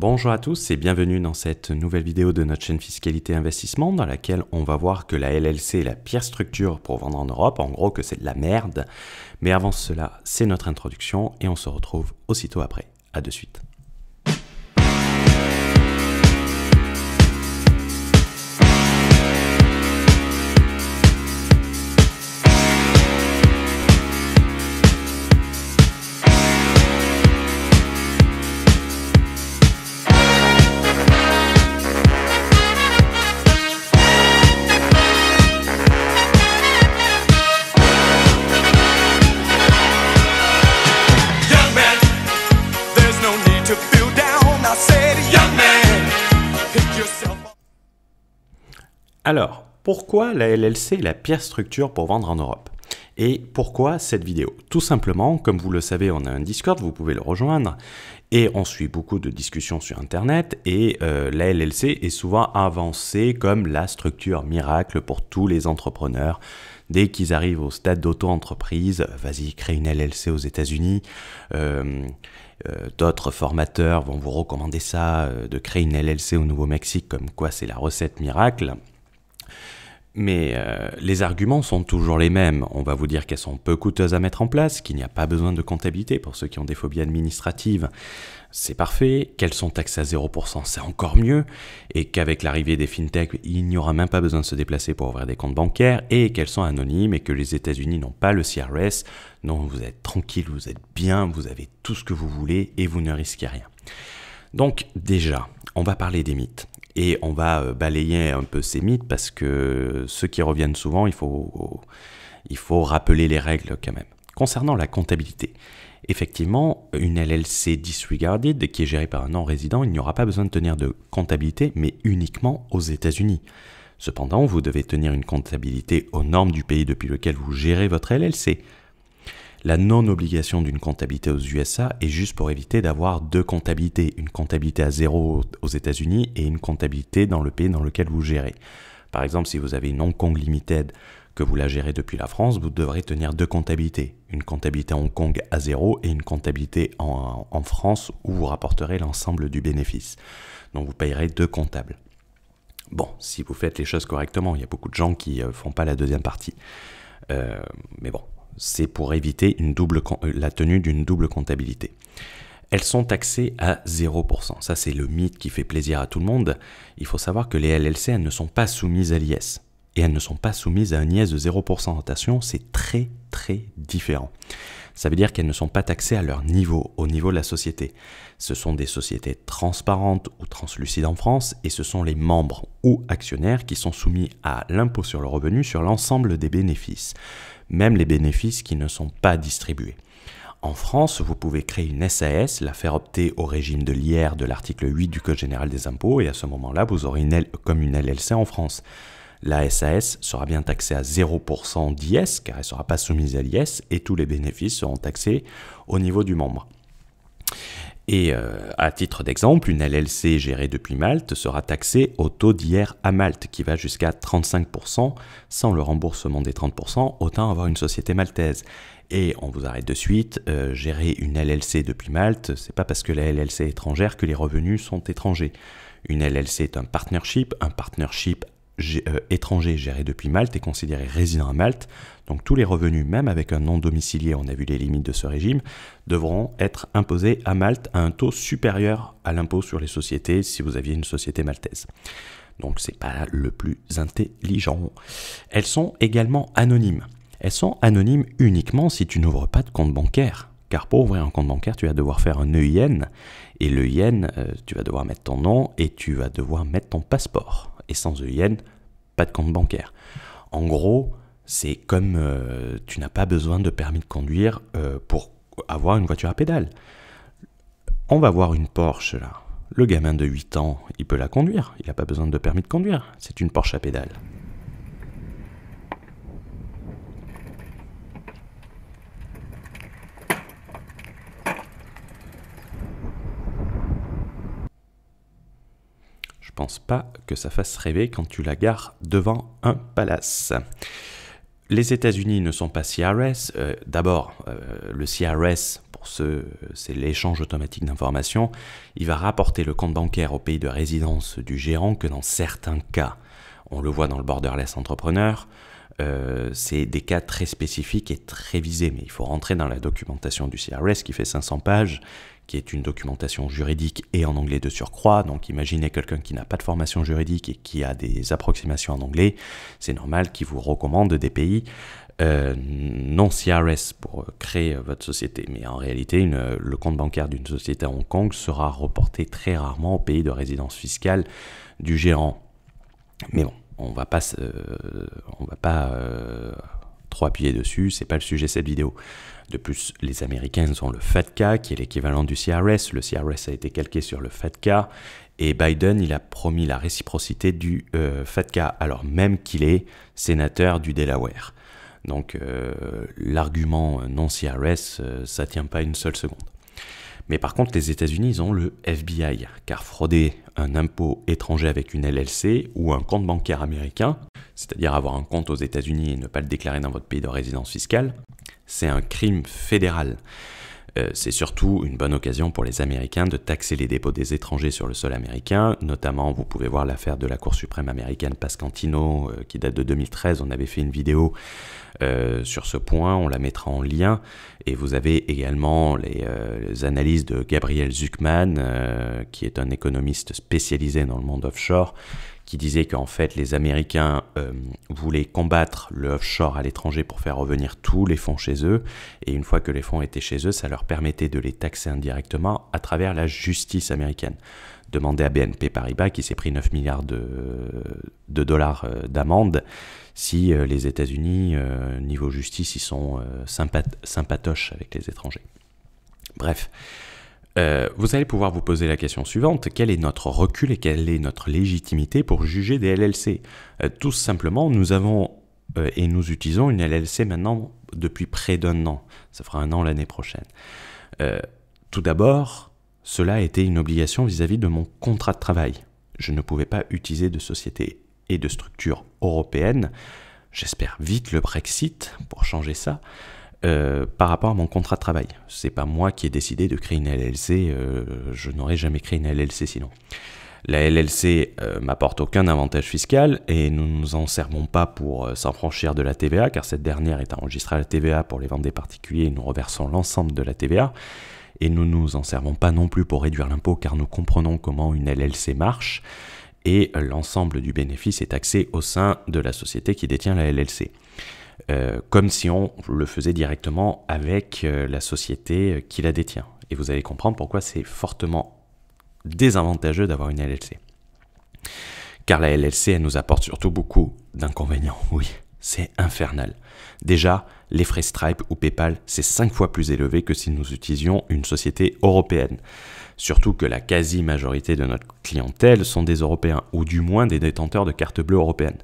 Bonjour à tous et bienvenue dans cette nouvelle vidéo de notre chaîne Fiscalité Investissement dans laquelle on va voir que la LLC est la pire structure pour vendre en Europe, en gros que c'est de la merde. Mais avant cela, c'est notre introduction et on se retrouve aussitôt après. A de suite. Alors, pourquoi la LLC est la pire structure pour vendre en Europe et pourquoi cette vidéo Tout simplement, comme vous le savez, on a un Discord, vous pouvez le rejoindre, et on suit beaucoup de discussions sur Internet, et euh, la LLC est souvent avancée comme la structure miracle pour tous les entrepreneurs. Dès qu'ils arrivent au stade d'auto-entreprise, vas-y, crée une LLC aux États-Unis. Euh, euh, d'autres formateurs vont vous recommander ça, de créer une LLC au Nouveau-Mexique, comme quoi c'est la recette miracle. Mais euh, les arguments sont toujours les mêmes. On va vous dire qu'elles sont peu coûteuses à mettre en place, qu'il n'y a pas besoin de comptabilité pour ceux qui ont des phobies administratives. C'est parfait. Qu'elles sont taxées à 0%, c'est encore mieux. Et qu'avec l'arrivée des fintechs, il n'y aura même pas besoin de se déplacer pour ouvrir des comptes bancaires. Et qu'elles sont anonymes et que les États-Unis n'ont pas le CRS. Non, vous êtes tranquille, vous êtes bien, vous avez tout ce que vous voulez et vous ne risquez rien. Donc déjà, on va parler des mythes. Et on va euh, balayer un peu ces mythes parce que ceux qui reviennent souvent, il faut, rappeler les règles quand même. Concernant la comptabilité, effectivement, une LLC disregarded qui est gérée par un non-résident, il n'y aura pas besoin de tenir de comptabilité, mais uniquement aux États-Unis. Cependant, vous devez tenir une comptabilité aux normes du pays depuis lequel vous gérez votre LLC. La non-obligation d'une comptabilité aux USA est juste pour éviter d'avoir deux comptabilités, une comptabilité à zéro aux États-Unis et une comptabilité dans le pays dans lequel vous gérez. Par exemple, si vous avez une Hong Kong Limited que vous la gérez depuis la France, vous devrez tenir deux comptabilités, une comptabilité Hong Kong à zéro et une comptabilité en, France où vous rapporterez l'ensemble du bénéfice. Donc vous payerez deux comptables. Bon, si vous faites les choses correctement, il y a beaucoup de gens qui ne euh, font pas la deuxième partie. Euh, mais bon, c'est pour éviter euh, la tenue d'une double comptabilité. Elles sont taxées à 0%. Ça, c'est le mythe qui fait plaisir à tout le monde. Il faut savoir que les LLC, elles ne sont pas soumises à l'IS. Et elles ne sont pas soumises à un IS de 0%. c'est très, très différent. Ça veut dire qu'elles ne sont pas taxées à leur niveau, au niveau de la société. Ce sont des sociétés transparentes ou translucides en France et ce sont les membres ou actionnaires qui sont soumis à l'impôt sur le revenu sur l'ensemble des bénéfices, même les bénéfices qui ne sont pas distribués. En France, vous pouvez créer une SAS, la faire opter au régime de l'IR de l'article 8 du Code général des impôts, et à ce moment-là, vous aurez une L comme une LLC en France la SAS sera bien taxée à 0% d'IS, car elle ne sera pas soumise à l'IS, et tous les bénéfices seront taxés au niveau du membre. Et euh, à titre d'exemple, une LLC gérée depuis Malte sera taxée au taux d'IR à Malte, qui va jusqu'à 35%. Sans le remboursement des 30%, autant avoir une société maltaise. Et on vous arrête de suite, euh, gérer une LLC depuis Malte, c'est pas parce que la LLC est étrangère que les revenus sont étrangers. Une LLC est un partnership, un partnership euh, étranger géré depuis Malte et considéré résident à Malte, donc tous les revenus, même avec un nom domicilié, on a vu les limites de ce régime, devront être imposés à Malte à un taux supérieur à l'impôt sur les sociétés si vous aviez une société maltaise. Donc c'est pas le plus intelligent. Elles sont également anonymes. Elles sont anonymes uniquement si tu n'ouvres pas de compte bancaire. Car pour ouvrir un compte bancaire, tu vas devoir faire un EIN. Et l'EIN, euh, tu vas devoir mettre ton nom et tu vas devoir mettre ton passeport et sans EIN, pas de compte bancaire. En gros, c'est comme euh, tu n'as pas besoin de permis de conduire euh, pour avoir une voiture à pédale. On va voir une Porsche là. Le gamin de 8 ans, il peut la conduire. Il n'a pas besoin de permis de conduire. C'est une Porsche à pédale. pense pas que ça fasse rêver quand tu la gares devant un palace. Les États-Unis ne sont pas CRS. Euh, d'abord, euh, le CRS, pour ceux, c'est l'échange automatique d'informations. Il va rapporter le compte bancaire au pays de résidence du gérant que dans certains cas. On le voit dans le Borderless Entrepreneur. Euh, c'est des cas très spécifiques et très visés, mais il faut rentrer dans la documentation du CRS qui fait 500 pages, qui est une documentation juridique et en anglais de surcroît. Donc imaginez quelqu'un qui n'a pas de formation juridique et qui a des approximations en anglais, c'est normal qu'il vous recommande des pays euh, non CRS pour créer votre société. Mais en réalité, le compte bancaire d'une société à Hong Kong sera reporté très rarement au pays de résidence fiscale du gérant. Mais bon, on va pas, on va pas euh, trop appuyer dessus, c'est pas le sujet de cette vidéo. De plus, les Américains ont le FATCA, qui est l'équivalent du CRS. Le CRS a été calqué sur le FATCA, et Biden, il a promis la réciprocité du euh, FATCA, alors même qu'il est sénateur du Delaware. Donc euh, l'argument non CRS, ça ça tient pas une seule seconde. Mais par contre, les États-Unis, ont le FBI, car frauder un impôt étranger avec une LLC ou un compte bancaire américain, c'est-à-dire avoir un compte aux États-Unis et ne pas le déclarer dans votre pays de résidence fiscale, c'est un crime fédéral. Euh, c'est surtout une bonne occasion pour les Américains de taxer les dépôts des étrangers sur le sol américain. Notamment, vous pouvez voir l'affaire de la Cour suprême américaine Pascantino, euh, qui date de 2013. On avait fait une vidéo euh, sur ce point, on la mettra en lien. Et vous avez également les, les analyses de Gabriel Zuckman, qui est un économiste spécialisé dans le monde offshore, qui disait qu'en fait les Américains euh, voulaient combattre le offshore à l'étranger pour faire revenir tous les fonds chez eux, et une fois que les fonds étaient chez eux, ça leur permettait de les taxer indirectement à travers la justice américaine. Demandez à BNP Paribas, qui s'est pris 9 milliards de, dollars euh, d'amende, si euh, les États-Unis, niveau justice, ils sont sympatoches avec les étrangers. Bref, euh, vous allez pouvoir vous poser la question suivante, quel est notre recul et quelle est notre légitimité pour juger des LLC euh, Tout simplement, nous avons euh, et nous utilisons une LLC maintenant depuis près d'un an. Ça fera un an l'année prochaine. tout d'abord, cela a été une obligation vis-à-vis -vis de mon contrat de travail. Je ne pouvais pas utiliser de société et de structure européenne. J'espère vite le Brexit pour changer ça. Euh, par rapport à mon contrat de travail. C'est pas moi qui ai décidé de créer une LLC, euh, je n'aurais jamais créé une LLC sinon. La LLC euh, m'apporte aucun avantage fiscal et nous ne nous en servons pas pour s'enfranchir de la TVA car cette dernière est enregistrée à la TVA pour les ventes des particuliers et nous reversons l'ensemble de la TVA. Et nous ne nous en servons pas non plus pour réduire l'impôt car nous comprenons comment une LLC marche et l'ensemble du bénéfice est taxé au sein de la société qui détient la LLC. Euh, comme si on le faisait directement avec euh, la société euh, qui la détient. Et vous allez comprendre pourquoi c'est fortement désavantageux d'avoir une LLC. Car la LLC, elle nous apporte surtout beaucoup d'inconvénients, oui, c'est infernal. Déjà, les frais Stripe ou PayPal, c'est 5 fois plus élevé que si nous utilisions une société européenne. Surtout que la quasi-majorité de notre clientèle sont des Européens, ou du moins des détenteurs de cartes bleues européennes.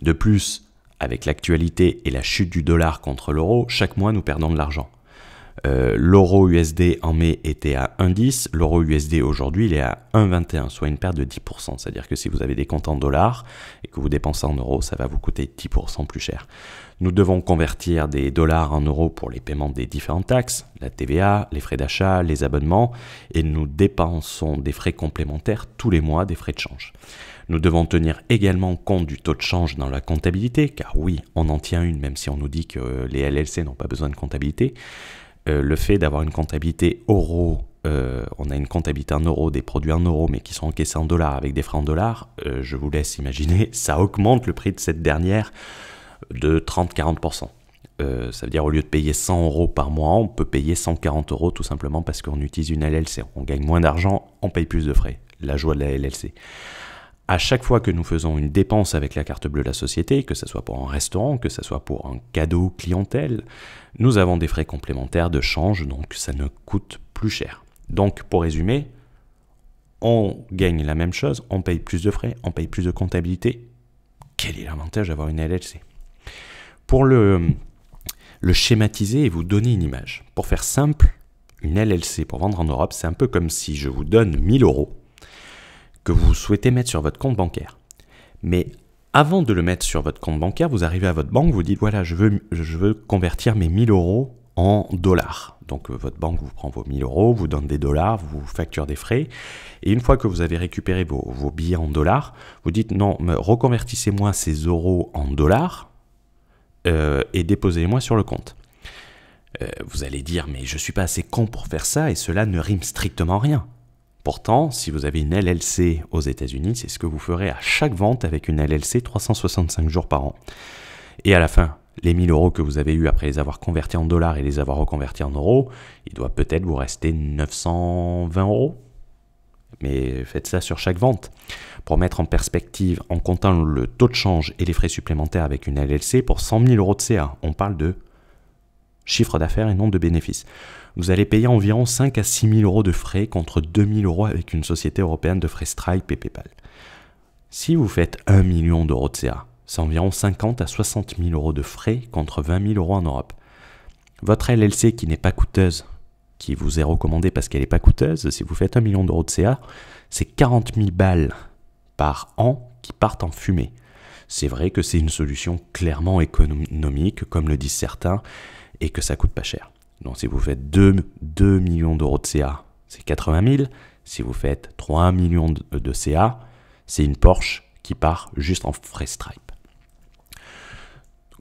De plus, avec l'actualité et la chute du dollar contre l'euro, chaque mois nous perdons de l'argent. Euh, l'euro USD en mai était à 1,10, l'euro USD aujourd'hui il est à 1,21, soit une perte de 10%. C'est-à-dire que si vous avez des comptes en dollars et que vous dépensez en euros, ça va vous coûter 10% plus cher. Nous devons convertir des dollars en euros pour les paiements des différentes taxes, la TVA, les frais d'achat, les abonnements, et nous dépensons des frais complémentaires tous les mois des frais de change. Nous devons tenir également compte du taux de change dans la comptabilité, car oui, on en tient une, même si on nous dit que les LLC n'ont pas besoin de comptabilité. Euh, le fait d'avoir une comptabilité euro, euh, on a une comptabilité en euros, des produits en euros, mais qui sont encaissés en dollars avec des frais en dollars, euh, je vous laisse imaginer, ça augmente le prix de cette dernière de 30-40%. ça veut dire au lieu de payer 100 euros par mois, on peut payer 140 euros tout simplement parce qu'on utilise une LLC. On gagne moins d'argent, on paye plus de frais. La joie de la LLC à chaque fois que nous faisons une dépense avec la carte bleue de la société, que ce soit pour un restaurant, que ce soit pour un cadeau clientèle, nous avons des frais complémentaires de change, donc ça ne coûte plus cher. Donc pour résumer, on gagne la même chose, on paye plus de frais, on paye plus de comptabilité. Quel est l'avantage d'avoir une LLC Pour le, schématiser et vous donner une image, pour faire simple, une LLC pour vendre en Europe, c'est un peu comme si je vous donne 1000 euros que vous souhaitez mettre sur votre compte bancaire. Mais avant de le mettre sur votre compte bancaire, vous arrivez à votre banque, vous dites voilà, je veux, je veux convertir mes 1000 euros en dollars. Donc euh, votre banque vous prend vos 1000 euros, vous donne des dollars, vous facture des frais. Et une fois que vous avez récupéré vos, billets en dollars, vous dites non, reconvertissez-moi ces euros en dollars euh, et déposez-moi sur le compte. Euh, vous allez dire mais je ne suis pas assez con pour faire ça et cela ne rime strictement rien. Pourtant, si vous avez une LLC aux États-Unis, c'est ce que vous ferez à chaque vente avec une LLC 365 jours par an. Et à la fin, les 1000 euros que vous avez eu après les avoir convertis en dollars et les avoir reconvertis en euros, il doit peut-être vous rester 920 euros. Mais faites ça sur chaque vente. Pour mettre en perspective, en comptant le taux de change et les frais supplémentaires avec une LLC, pour 100 000 euros de CA, on parle de chiffre d'affaires et non de bénéfices. Vous allez payer environ 5 à 6 000 euros de frais contre 2 000 euros avec une société européenne de frais Stripe et PayPal. Si vous faites 1 million d'euros de CA, c'est environ 50 à 60 000 euros de frais contre 20 000 euros en Europe. Votre LLC qui n'est pas coûteuse, qui vous est recommandée parce qu'elle n'est pas coûteuse, si vous faites 1 million d'euros de CA, c'est 40 000 balles par an qui partent en fumée. C'est vrai que c'est une solution clairement économique, comme le disent certains, et que ça coûte pas cher. Donc si vous faites 2, 2 millions d'euros de CA, c'est 80 000. Si vous faites 3 millions de, euh, de CA, c'est une Porsche qui part juste en frais stripe.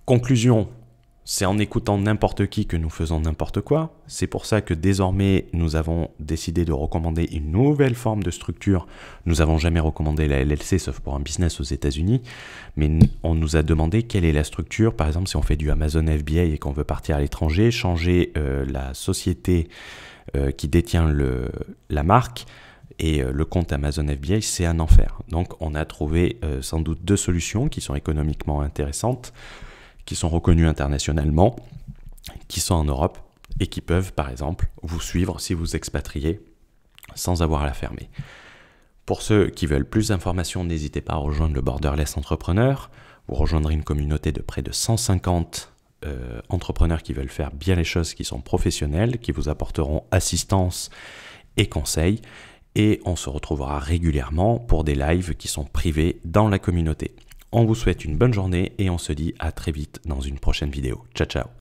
Conclusion, c'est en écoutant n'importe qui que nous faisons n'importe quoi. C'est pour ça que désormais nous avons décidé de recommander une nouvelle forme de structure. Nous n'avons jamais recommandé la LLC sauf pour un business aux États-Unis, mais on nous a demandé quelle est la structure. Par exemple, si on fait du Amazon FBA et qu'on veut partir à l'étranger, changer euh, la société euh, qui détient le, la marque et euh, le compte Amazon FBA, c'est un enfer. Donc on a trouvé sans doute deux solutions qui sont économiquement intéressantes qui sont reconnus internationalement, qui sont en Europe et qui peuvent, par exemple, vous suivre si vous expatriez sans avoir à la fermer. Pour ceux qui veulent plus d'informations, n'hésitez pas à rejoindre le Borderless Entrepreneur. Vous rejoindrez une communauté de près de 150 euh, entrepreneurs qui veulent faire bien les choses, qui sont professionnels, qui vous apporteront assistance et conseils. Et on se retrouvera régulièrement pour des lives qui sont privés dans la communauté. On vous souhaite une bonne journée et on se dit à très vite dans une prochaine vidéo. Ciao ciao